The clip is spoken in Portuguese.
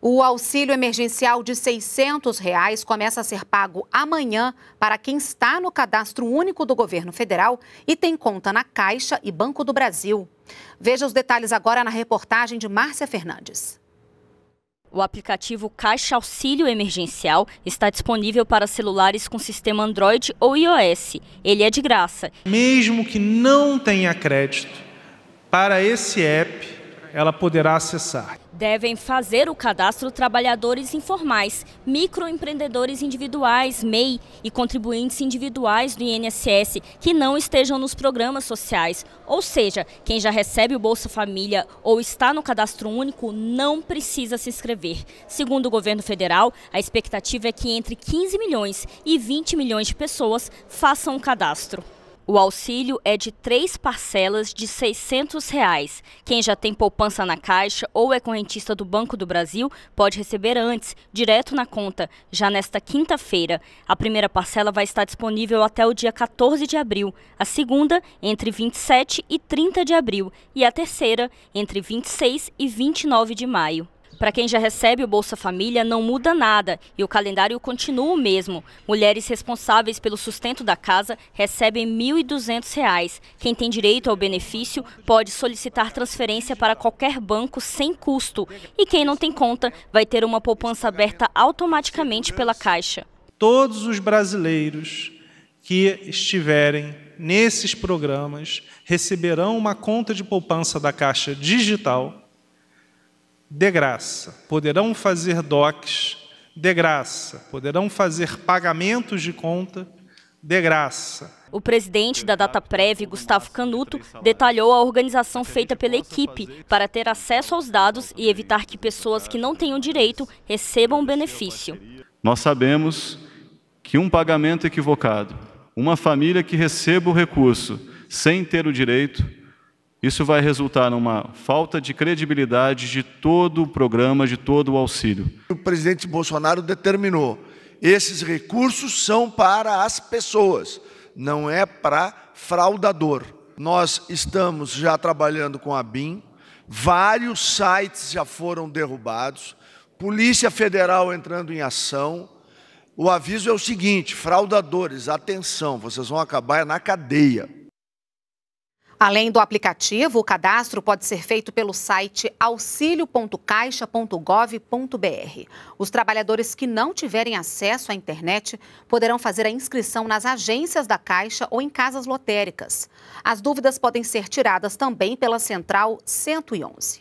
O auxílio emergencial de R$ 600 reais começa a ser pago amanhã para quem está no cadastro único do governo federal e tem conta na Caixa e Banco do Brasil. Veja os detalhes agora na reportagem de Márcia Fernandes. O aplicativo Caixa Auxílio Emergencial está disponível para celulares com sistema Android ou iOS. Ele é de graça. Mesmo que não tenha crédito, para esse app ela poderá acessar. Devem fazer o cadastro trabalhadores informais, microempreendedores individuais, MEI e contribuintes individuais do INSS que não estejam nos programas sociais. Ou seja, quem já recebe o Bolsa Família ou está no cadastro único não precisa se inscrever. Segundo o governo federal, a expectativa é que entre 15 milhões e 20 milhões de pessoas façam o cadastro. O auxílio é de três parcelas de R$ 600. Reais. Quem já tem poupança na Caixa ou é correntista do Banco do Brasil pode receber antes, direto na conta, já nesta quinta-feira. A primeira parcela vai estar disponível até o dia 14 de abril, a segunda entre 27 e 30 de abril e a terceira entre 26 e 29 de maio. Para quem já recebe o Bolsa Família, não muda nada e o calendário continua o mesmo. Mulheres responsáveis pelo sustento da casa recebem R$ 1.200. Quem tem direito ao benefício pode solicitar transferência para qualquer banco sem custo. E quem não tem conta vai ter uma poupança aberta automaticamente pela Caixa. Todos os brasileiros que estiverem nesses programas receberão uma conta de poupança da Caixa Digital de graça, poderão fazer DOCs de graça, poderão fazer pagamentos de conta de graça. O presidente da Data Prévia Gustavo Canuto, detalhou a organização feita pela equipe para ter acesso aos dados e evitar que pessoas que não tenham direito recebam benefício. Nós sabemos que um pagamento equivocado, uma família que receba o recurso sem ter o direito, isso vai resultar numa falta de credibilidade de todo o programa, de todo o auxílio. O presidente Bolsonaro determinou: esses recursos são para as pessoas, não é para fraudador. Nós estamos já trabalhando com a BIM, vários sites já foram derrubados, Polícia Federal entrando em ação. O aviso é o seguinte: fraudadores, atenção, vocês vão acabar na cadeia. Além do aplicativo, o cadastro pode ser feito pelo site auxilio.caixa.gov.br. Os trabalhadores que não tiverem acesso à internet poderão fazer a inscrição nas agências da Caixa ou em casas lotéricas. As dúvidas podem ser tiradas também pela Central 111.